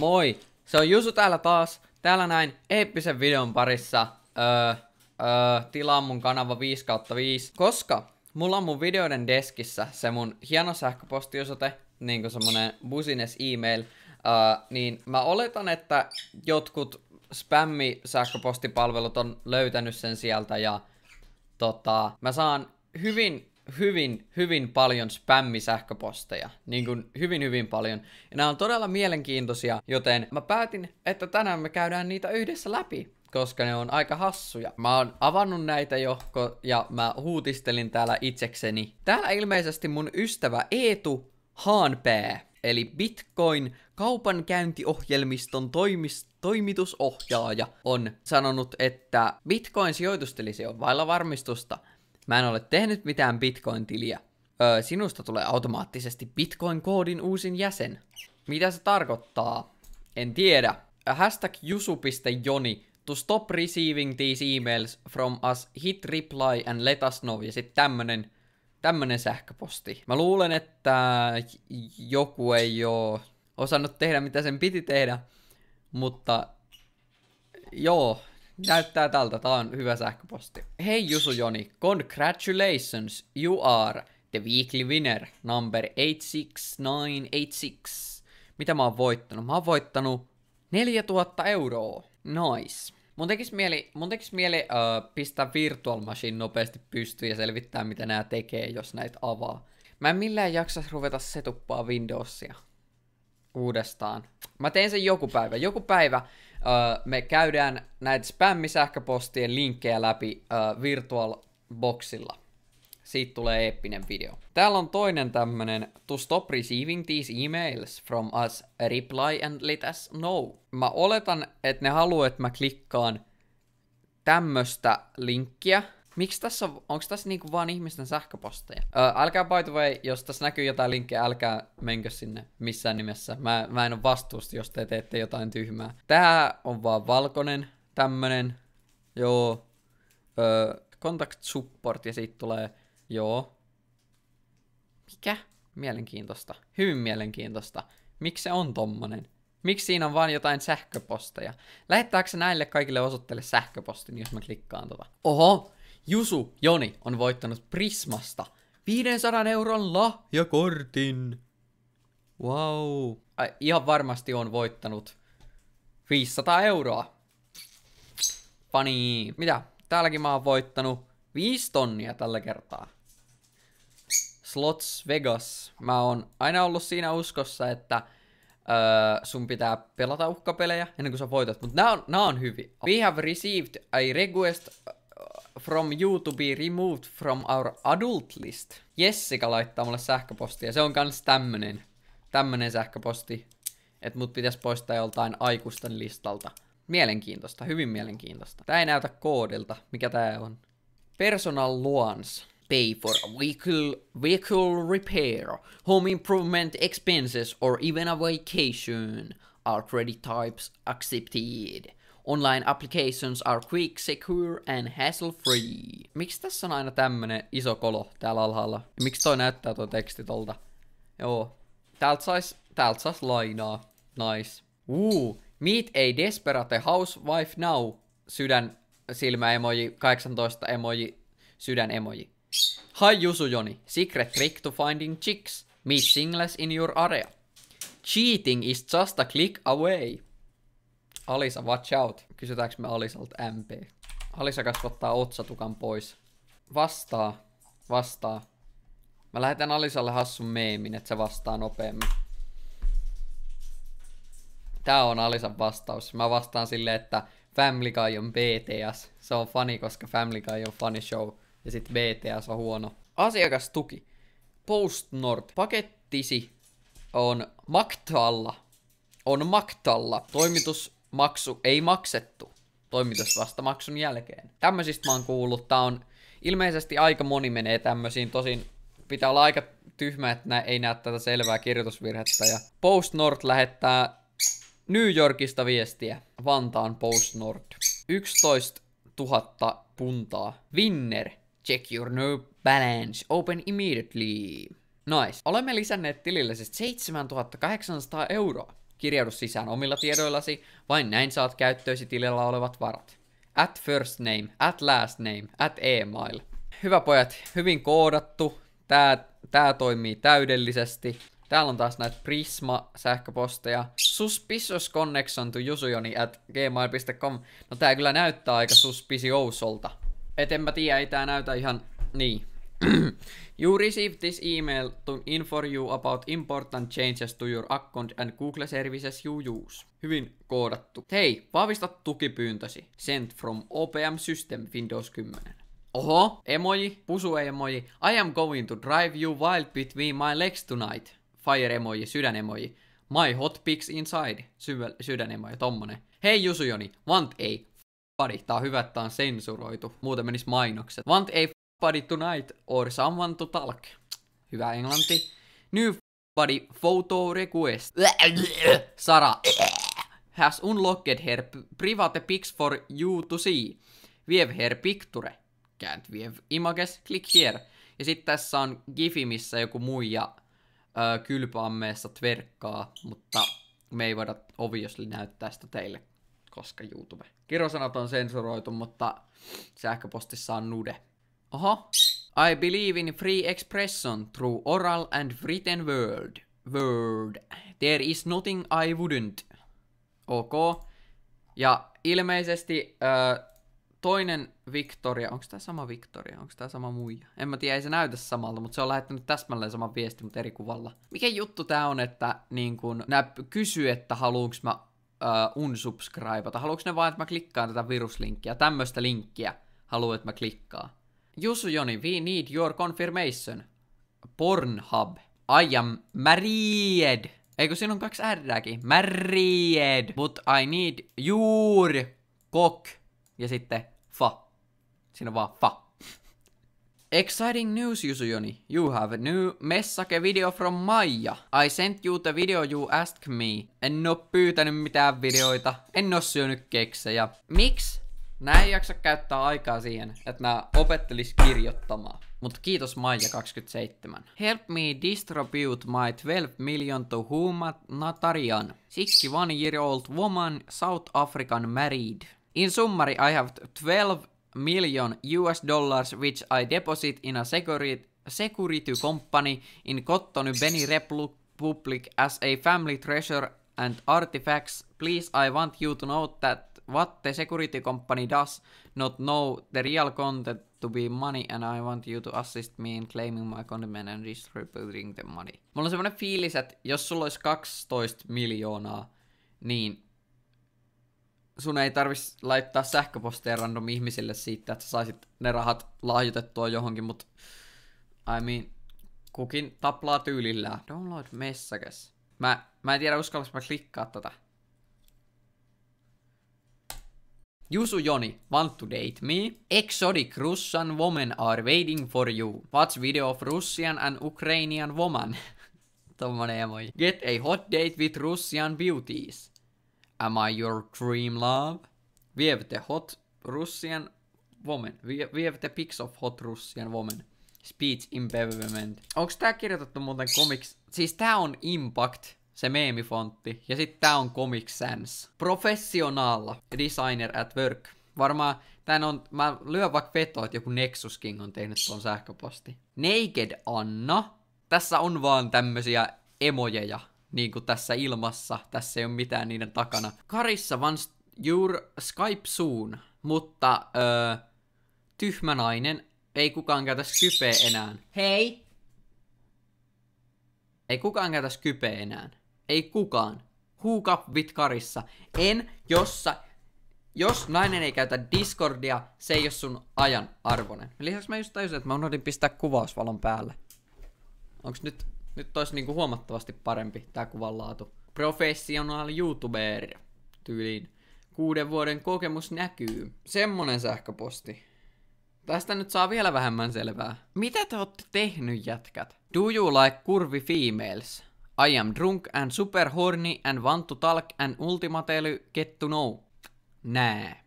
Moi! Se on Jusu täällä taas. Täällä näin eeppisen videon parissa. Öö, öö, tilaa mun kanava 5 kautta 5. Koska mulla on mun videoiden deskissä se mun hieno sähköpostiosoite, niinku semmonen business email, öö, niin mä oletan, että jotkut spämmi sähköpostipalvelut on löytänyt sen sieltä ja tota, mä saan hyvin hyvin, hyvin paljon spämmisähköposteja. Niin kuin hyvin, hyvin paljon. Ja nämä on todella mielenkiintoisia, joten mä päätin, että tänään me käydään niitä yhdessä läpi koska ne on aika hassuja. Mä oon avannut näitä jo, ja mä huutistelin täällä itsekseni. Täällä ilmeisesti mun ystävä Eetu Haanpää, eli Bitcoin kaupankäyntiohjelmiston toimis, toimitusohjaaja, on sanonut, että Bitcoin-sijoitustilisi on vailla varmistusta – Mä en ole tehnyt mitään Bitcoin-tiliä. Öö, sinusta tulee automaattisesti Bitcoin-koodin uusin jäsen. Mitä se tarkoittaa? En tiedä. Hashtag jusu.joni to stop receiving these emails from us, hit reply and let us know. Ja sitten tämmönen, tämmönen sähköposti. Mä luulen, että joku ei oo osannut tehdä mitä sen piti tehdä, mutta joo, Näyttää tältä, tää on hyvä sähköposti. Hei Jusu Joni, congratulations, you are the weekly winner, number 86986. Mitä mä oon voittanut? Mä oon voittanut 4000 euroa. Nice. Mun tekis mieli, mun tekis mieli uh, pistää Virtual Machine nopeasti pystyyn ja selvittää, mitä nämä tekee, jos näitä avaa. Mä en millään jaksa ruveta setuppaa Windowsia uudestaan. Mä teen sen joku päivä. Joku päivä me käydään näitä spämmisähköpostien linkkejä läpi virtual boxilla. Siitä tulee eeppinen video. Täällä on toinen tämmönen, to stop receiving these emails from us, reply and let us know. Mä oletan, että ne haluaa, että mä klikkaan tämmöstä linkkiä, Miksi tässä on, onko tässä niinku vaan ihmisten sähköposteja? Ö, älkää by the way, jos tässä näkyy jotain linkkejä, älkää menkö sinne missään nimessä. Mä, mä en ole vastuusta, jos te teette jotain tyhmää. Tää on vaan valkoinen, tämmönen, joo, ö, contact support ja siitä tulee, joo. Mikä? Mielenkiintoista. Hyvin mielenkiintoista. Miksi se on tommonen? Miksi siinä on vaan jotain sähköposteja? Lähettääkö se näille kaikille osoitteille sähköpostin, jos mä klikkaan tota? Oho, Jusu Joni on voittanut Prismasta 500 euron lahjakortin. Wow. Ai, ihan varmasti on voittanut 500 euroa. Pani. Mitä? Täälläkin mä oon voittanut 5 tonnia tällä kertaa. Slots Vegas. Mä oon aina ollut siinä uskossa, että öö, sun pitää pelata uhkapelejä ennen kuin sä voitat. Mutta nää on, nää on hyviä. We have received a request from you to be removed from our adult list. Jessica laittaa mulle sähköpostia. Se on kans tämmönen, tämmönen sähköposti, että mut pitäisi poistaa joltain aikuisten listalta. Mielenkiintoista, hyvin mielenkiintoista. Tää ei näytä koodilta, mikä tää on. Personal loans. Pay for vehicle, vehicle repair, home improvement expenses or even a vacation. Are credit types accepted? Online applications are quick, secure and hassle-free. Miksi tässä on aina tämmönen iso kolo täällä alhaalla? miksi toi näyttää tuo teksti tolta? Joo. Täältä sais, täältä sais lainaa. Nice. Uu, meet a desperate housewife now. Sydän silmä emoji, 18 emoji, sydän emoji. Hi Jusu Joni, secret trick to finding chicks. Meet singles in your area. Cheating is just a click away. Alisa, watch out. Kysytäänkö me Alisalta MP? Alisa kasvattaa otsatukan pois. Vastaa. Vastaa. Mä lähetän Alisalle hassun meemin, että se vastaa nopeammin. Tää on Alisan vastaus. Mä vastaan sille, että Family Guy on BTS. Se on funny, koska Family Guy on funny show. Ja sit BTS on huono. Asiakastuki. Post Nord. Pakettisi on Maktalla. On Maktalla. Toimitus maksu ei maksettu toimitusvasta maksun jälkeen. Tämmöisistä mä oon kuullut. Tää on ilmeisesti aika moni menee tämmöisiin, tosin pitää olla aika tyhmä, että nää, ei näe tätä selvää kirjoitusvirhettä. Ja Post Nord lähettää New Yorkista viestiä Vantaan Post Nord. 11 000 puntaa. Winner. Check your new balance. Open immediately. Nice. Olemme lisänneet tilille siis 7800 euroa. Kirjaudu sisään omilla tiedoillasi, vain näin saat käyttöösi tilillä olevat varat. At first name, at last name, at email. Hyvä pojat, hyvin koodattu. Tää, tää toimii täydellisesti. Täällä on taas näitä Prisma-sähköposteja. Suspicious connection to jusujoni at gmail.com. No tää kyllä näyttää aika suspiciousolta. Et en mä tiedä, ei tää näytä ihan niin you received this email to inform you about important changes to your account and Google services you use. Hyvin koodattu. Hei, vahvista tukipyyntösi. Sent from OPM System Windows 10. Oho, emoji, emoji? I am going to drive you wild between my legs tonight. Fire emoji, sydän emoji. My hot pics inside. Syvä, emoji, tommonen. Hei Jusujoni, want a? Pari, tää on hyvä, että tää on sensuroitu. Muuten menis mainokset. Want a? Buddy Tonight or Someone to Talk. Hyvä englanti. New Buddy Photo Request. Sara has unlocked her private pics for you to see. Viev her picture. Can't viev images. Click here. Ja sitten tässä on Gifi, missä joku muija öö, kylpäammeessa tverkkaa, mutta me ei voida obviously näyttää sitä teille, koska YouTube. Kirosanat on sensuroitu, mutta sähköpostissa on nude. Aha. I believe in free expression through oral and written word. Word. There is nothing I wouldn't. Ok. Ja ilmeisesti äh, toinen Victoria, onko tämä sama Victoria, onko tämä sama muija? En mä tiedä, ei se näytä samalta, mutta se on lähettänyt täsmälleen saman viesti, mutta eri kuvalla. Mikä juttu tää on, että niin kun, nää kysyy, että haluanko mä uh, unsubscribata, haluanko ne vaan, että mä klikkaan tätä viruslinkkiä, tämmöistä linkkiä haluat, että mä klikkaan. Jussu Joni, we need your confirmation. Pornhub. I am married. Eikö siinä on kaksi r Married. But I need your cock. Ja sitten fa. Siinä on vaan fa. Exciting news, Joni, You have a new message video from Maija. I sent you the video you asked me. En oo pyytänyt mitään videoita. En oo syönyt keksejä. Miksi Nää ei jaksa käyttää aikaa siihen, että mä opettelis kirjoittamaan. Mutta kiitos Maija27. Help me distribute my 12 million to humanitarian. Natarian. 61 year old woman South African married. In summary I have 12 million US dollars which I deposit in a security, security company in Cotonou Beni Republic as a family treasure and artifacts. Please I want you to know that what the security company does not know the real content to be money and I want you to assist me in claiming my condiment and distributing the money. Mulla on semmonen fiilis, että jos sulla olisi 12 miljoonaa, niin sun ei tarvis laittaa sähköposteja random ihmisille siitä, että sä saisit ne rahat lahjoitettua johonkin, mut I mean, kukin taplaa tyylillään. Download messages. Mä, mä en tiedä uskallanko mä klikkaa tätä. Jusu Joni, want to date me? Exotic Russian women are waiting for you. Watch video of Russian and Ukrainian woman. Tommonen emoji. Get a hot date with Russian beauties. Am I your dream love? We have the hot Russian woman. We, we have the pics of hot Russian woman. Speech impediment. Onks tää kirjoitettu muuten komiks? Siis tää on Impact se meemifontti. Ja sitten tää on Comic Sans. Professional Designer at Work. Varmaan tän on, mä lyön vaikka vetoa, että joku Nexus King on tehnyt tuon sähköposti. Naked Anna. Tässä on vaan tämmösiä emojeja, niin kuin tässä ilmassa. Tässä ei ole mitään niiden takana. Karissa van your Skype soon, mutta öö, tyhmä nainen. Ei kukaan käytä Skypeä enää. Hei! Ei kukaan käytä Skypeä enää. Ei kukaan. Hook up with Karissa. En, jossa... Jos nainen ei käytä Discordia, se ei ole sun ajan arvonen. Lisäksi mä just tajusin, että mä unohdin pistää kuvausvalon päälle. Onks nyt... Nyt olisi niinku huomattavasti parempi tää laatu. Professional YouTuber tyyliin. Kuuden vuoden kokemus näkyy. Semmonen sähköposti. Tästä nyt saa vielä vähemmän selvää. Mitä te ootte tehnyt, jätkät? Do you like curvy females? I am drunk and super horny and want to talk and ultimately get to know. Nää.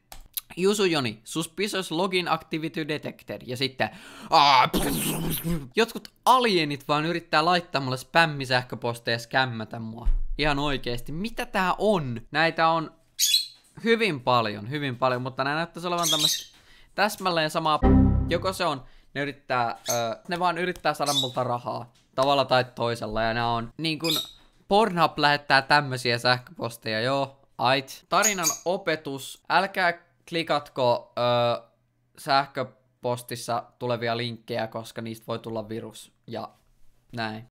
Jusu Joni, suspicious login activity detected. Ja sitten, jotkut alienit vaan yrittää laittaa mulle spämmisähköposteja ja skämmätä mua. Ihan oikeesti, mitä tää on? Näitä on hyvin paljon, hyvin paljon, mutta nää näyttäisi olevan tämmöistä täsmälleen samaa. Joko se on, ne yrittää, ö, ne vaan yrittää saada multa rahaa tavalla tai toisella. Ja nämä on niin kuin Pornhub lähettää tämmöisiä sähköposteja, joo. Ait. Tarinan opetus. Älkää klikatko öö, sähköpostissa tulevia linkkejä, koska niistä voi tulla virus ja näin.